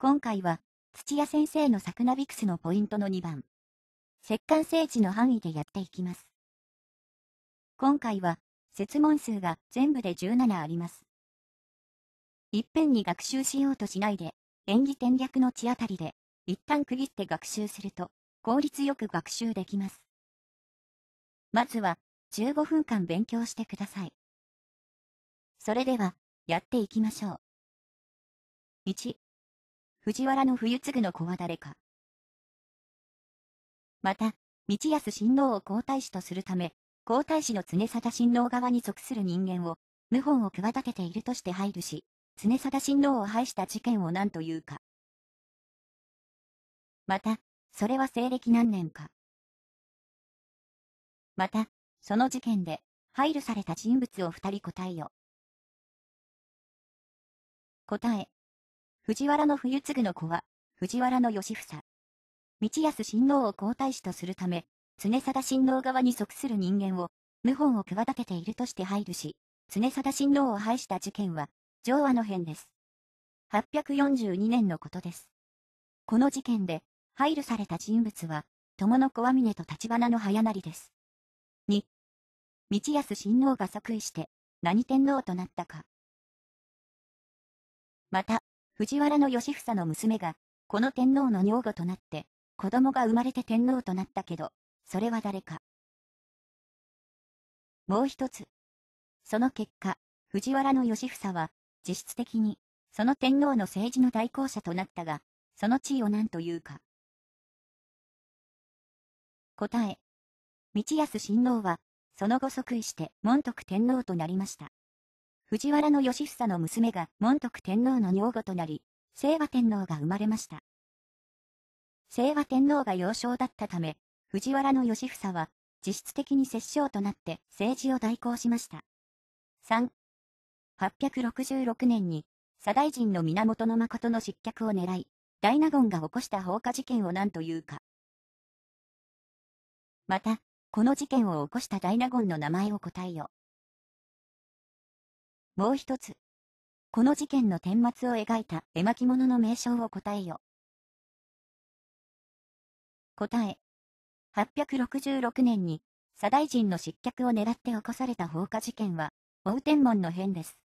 今回は、土屋先生のサクナビクスのポイントの2番。石棺聖地の範囲でやっていきます。今回は、設問数が全部で17あります。いっぺんに学習しようとしないで、演技転略の地あたりで、一旦区切って学習すると、効率よく学習できます。まずは、15分間勉強してください。それでは、やっていきましょう。1、藤原の冬継ぐの子は誰か。また、道康親王を皇太子とするため、皇太子の常貞親王側に属する人間を、謀反を企てているとして配慮し、常貞親王を廃した事件を何というか。また、それは西暦何年か。また、その事件で、配慮された人物を二人答えよ。答え。藤原の冬継の子は、藤原の義房。道康親王を皇太子とするため、常貞親王側に即する人間を、謀反を企てているとして配慮し、常貞親王を廃した事件は、上和の変です。842年のことです。この事件で、配慮された人物は、友の小和峰と橘の早成です。2、道康親王が即位して、何天皇となったか。また、藤原義房の娘が、この天皇の女房となって、子供が生まれて天皇となったけど、それは誰か。もう一つ。その結果、藤原義房は、実質的に、その天皇の政治の代行者となったが、その地位を何というか。答え。道康親王は、その後即位して、門徳天皇となりました。藤原の義房の娘が門徳天皇の女房となり、清和天皇が生まれました。清和天皇が幼少だったため、藤原の義房は、実質的に摂政となって政治を代行しました。3、866年に、左大臣の源の誠の失脚を狙い、大納言が起こした放火事件を何というか。また、この事件を起こした大納言の名前を答えよ。もう一つ。この事件の顛末を描いた絵巻物の名称を答えよ。答え。866年に、左大臣の失脚を狙って起こされた放火事件は、大天門の変です。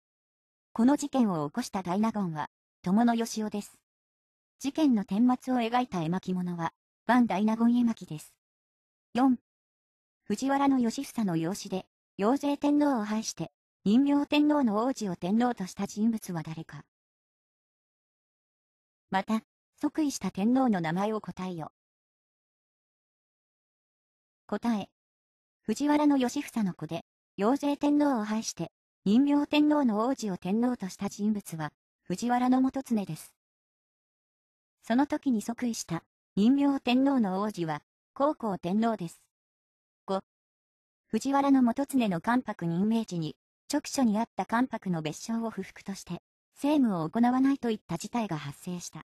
この事件を起こした大納言は、友野義雄です。事件の顛末を描いた絵巻物は、万大納言絵巻です。4。藤原義房の養子で、養勢天皇を拝して、陰陽天皇の王子を天皇とした人物は誰か。また、即位した天皇の名前を答えよ。答え。藤原義房の子で、陽勢天皇を拝して、陰陽天皇の王子を天皇とした人物は、藤原元常です。その時に即位した、陰陽天皇の王子は、高校天皇です。5、藤原元常の関白任命時に、直所にあった関白の別称を不服として、政務を行わないといった事態が発生した。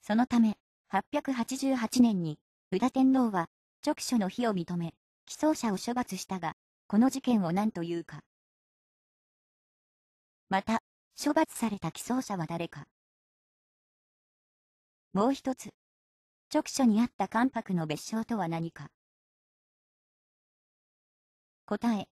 そのため、888年に、宇田天皇は、直所の非を認め、起草者を処罰したが、この事件を何というか。また、処罰された起草者は誰か。もう一つ。直所にあった関白の別称とは何か。答え。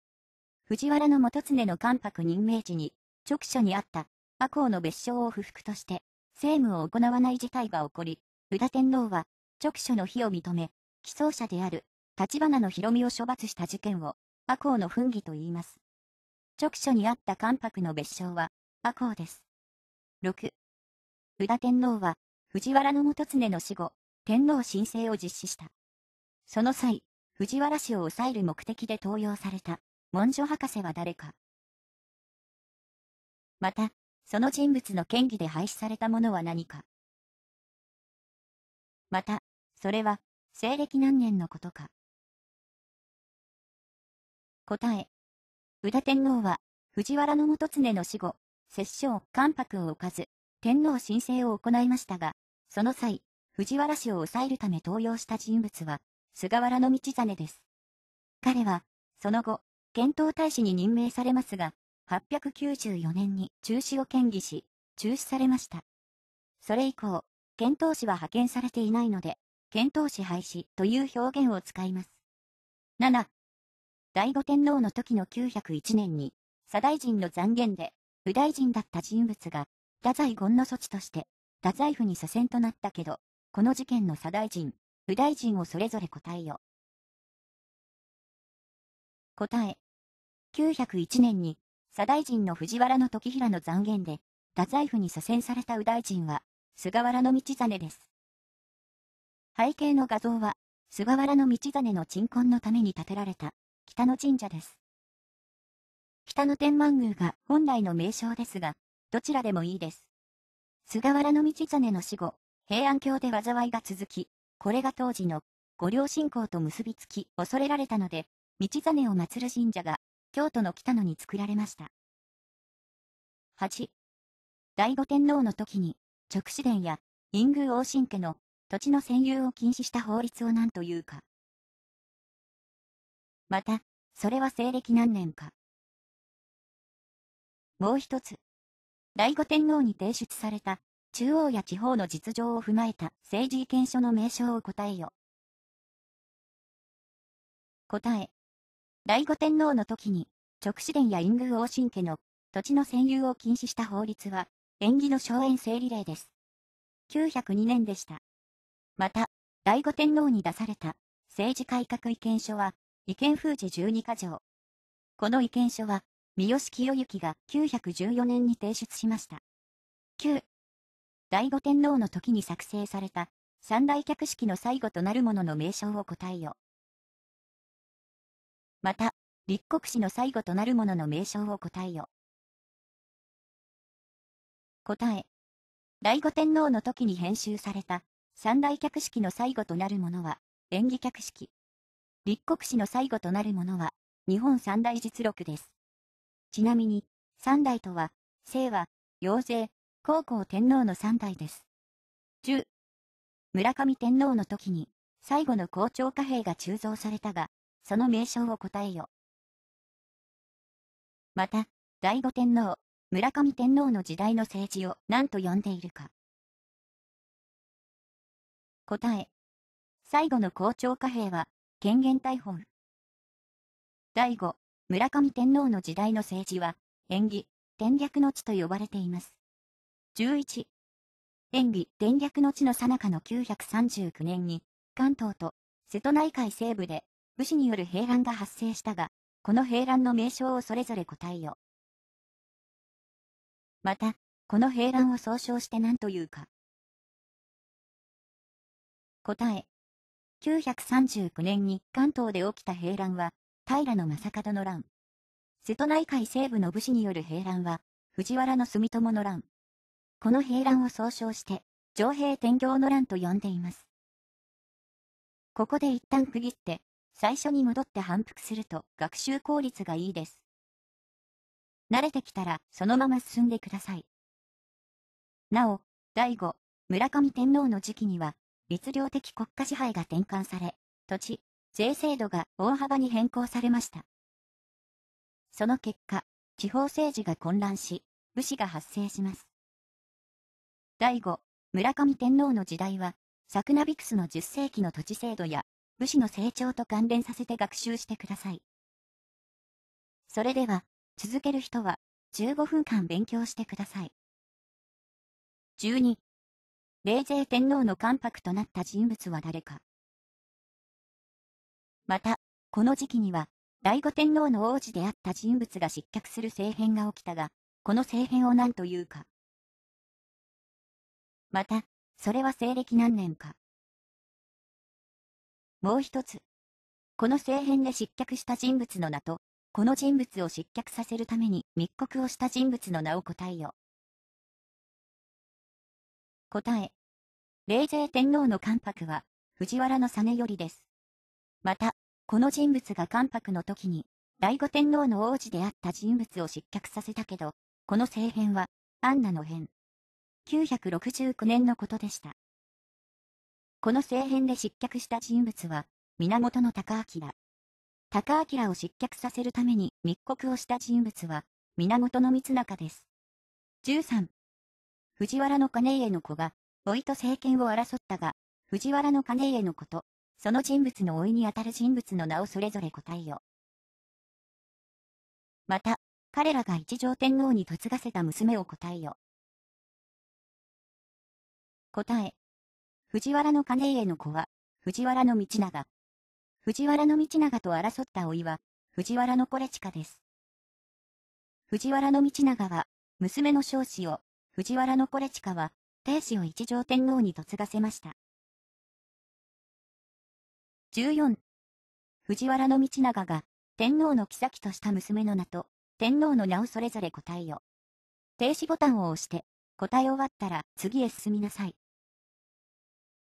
藤原元常の関白任命時に、直所にあった、赤穂の別称を不服として、政務を行わない事態が起こり、宇田天皇は、直所の非を認め、起草者である、橘の広見を処罰した事件を、赤穂の奮議と言います。直所にあった関白の別称は、赤穂です。6、宇田天皇は、藤原元常の死後、天皇申請を実施した。その際、藤原氏を抑える目的で登用された、文書博士は誰か。また、その人物の権威で廃止されたものは何か。また、それは、西暦何年のことか。答え。宇田天皇は、藤原元常の死後、摂政、関白を置かず、天皇申請を行いましたが、その際、藤原氏を抑えるため登用した人物は、菅原道真です。彼は、その後、検討大使に任命されますが、894年に中止を嫌議し、中止されました。それ以降、検討士は派遣されていないので、検討士廃止という表現を使います。7、醍醐天皇の時の901年に、左大臣の残言で、右大臣だった人物が、太宰権の措置として、太宰府に左遷となったけど、この事件の左大臣、右大臣をそれぞれ答えよ。答え。1901年に、左大臣の藤原時平の残言で、太宰府に左遷された右大臣は、菅原道真です。背景の画像は、菅原道真の鎮魂のために建てられた、北野神社です。北野天満宮が本来の名称ですが、どちらでもいいです。菅原道真の死後、平安京で災いが続き、これが当時の、御陵信仰と結びつき、恐れられたので、道真を祀る神社が京都の北野に作られました。8、醍醐天皇の時に、直使殿や、陰宮王神家の土地の占有を禁止した法律を何というか。また、それは西暦何年か。もう一つ、醍醐天皇に提出された、中央や地方の実情を踏まえた政治意見書の名称を答えよ。答え、醍醐天皇の時に、直視殿や陰宮王神家の土地の占有を禁止した法律は、縁起の荘園整理令です。902年でした。また、醍醐天皇に出された政治改革意見書は、意見封じ12か条。この意見書は、三好清之が914年に提出しました。9、醍醐天皇の時に作成された三大客式の最後となるものの名称を答えよ。また、立国史の最後となるものの名称を答えよ。答え。醍醐天皇の時に編集された、三大客式の最後となるものは、演技客式。立国史の最後となるものは、日本三大実録です。ちなみに、三代とは、清和、陽勢、高校天皇の三代です。10、村上天皇の時に、最後の校長貨幣が鋳造されたが、その名称を答えよ。また、醍醐天皇、村上天皇の時代の政治を何と呼んでいるか。答え。最後の校長貨幣は、権限大本。第5、村上天皇の時代の政治は、演技、天略の地と呼ばれています。11、演技、天略の地の最中の939年に、関東と瀬戸内海西部で武士による兵乱が発生したが、この平乱の名称をそれぞれ答えよ。また、この平乱を総称して何というか。答え。939年に関東で起きた兵乱は、平将門の乱。瀬戸内海西部の武士による兵乱は、藤原住友の乱。この平乱を総称して、上兵天行の乱と呼んでいます。ここで一旦区切って、最初に戻って反復すると学習効率がいいです。慣れてきたらそのまま進んでください。なお、第五、村上天皇の時期には、律令的国家支配が転換され、土地、税制度が大幅に変更されました。その結果、地方政治が混乱し、武士が発生します。第五、村上天皇の時代は、サクナビクスの10世紀の土地制度や武士の成長と関連させて学習してください。それでは、続ける人は、15分間勉強してください。12、霊勢天皇の関白となった人物は誰か。また、この時期には、醍醐天皇の王子であった人物が失脚する政変が起きたが、この政変を何というか。また、それは西暦何年か。もう一つ。この政変で失脚した人物の名と、この人物を失脚させるために密告をした人物の名を答えよ。答え。霊勢天皇の関白は、藤原の実頼です。また、この人物が関白の時に、醍醐天皇の王子であった人物を失脚させたけど、この政変は、アンナの変。969年のことでした。この政変で失脚した人物は、源の高明。高明を失脚させるために密告をした人物は、源の光中です。13。藤原の金家の子が、老いと政権を争ったが、藤原の金家の子と、その人物の老いにあたる人物の名をそれぞれ答えよ。また、彼らが一条天皇に嫁がせた娘を答えよ。答え。藤原の兼家の子は、藤原の道長。藤原の道長と争った老いは、藤原のコレチカです。藤原の道長は、娘の少子を、藤原のコレチカは、定子を一条天皇に嫁がせました。14藤原の道長が、天皇の妃とした娘の名と、天皇の名をそれぞれ答えよ。停止ボタンを押して、答え終わったら次へ進みなさい。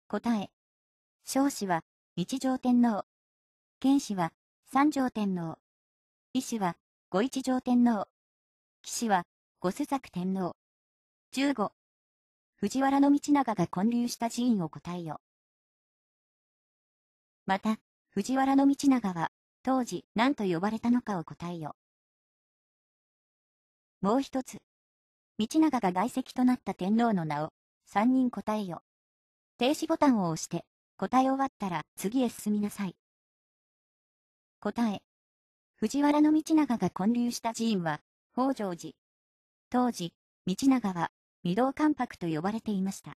答え。少子は、一条天皇。剣士は、三条天皇。医師は、五一条天皇。騎士は、五須作天皇。十五。藤原道長が建立した寺院を答えよ。また、藤原道長は、当時何と呼ばれたのかを答えよ。もう一つ。道長が外籍となった天皇の名を、三人答えよ。停止ボタンを押して、答え終わったら次へ進みなさい。答え。藤原道長が建立した寺院は、北条寺。当時、道長は、御堂関白と呼ばれていました。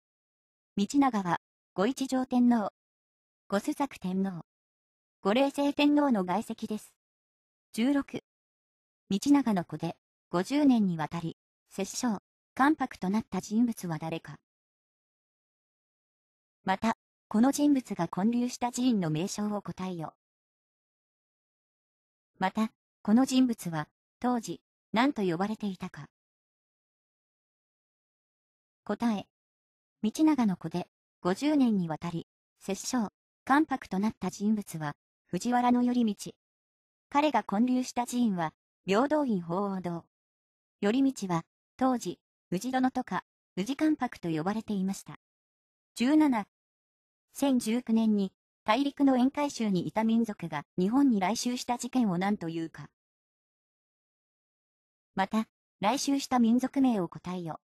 道長は、御一条天皇、御朱作天皇、御霊政天皇の外籍です。16。道長の子で、50年にわたり、摂政、関白となった人物は誰か。また、この人物が建立した寺院の名称を答えよ。また、この人物は、当時、何と呼ばれていたか。答え。道長の子で、50年にわたり、摂政、関白となった人物は、藤原の頼道。彼が建立した寺院は、平等院鳳凰堂。頼道は、当時、藤殿とか、藤関白と呼ばれていました。17、2019年に大陸の沿海州にいた民族が日本に来襲した事件を何というか。また、来襲した民族名を答えよ。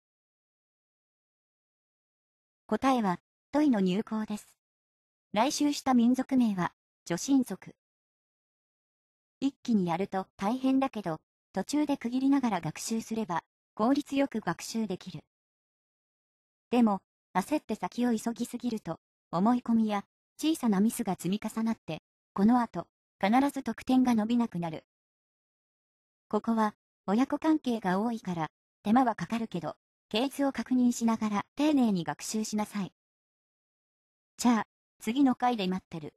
答えは、トイの入校です。来襲した民族名は、女神族。一気にやると大変だけど、途中で区切りながら学習すれば、効率よく学習できる。でも、焦って先を急ぎすぎると、思い込みや小さなミスが積み重なって、この後、必ず得点が伸びなくなる。ここは、親子関係が多いから、手間はかかるけど、ケースを確認しながら丁寧に学習しなさい。じゃあ、次の回で待ってる。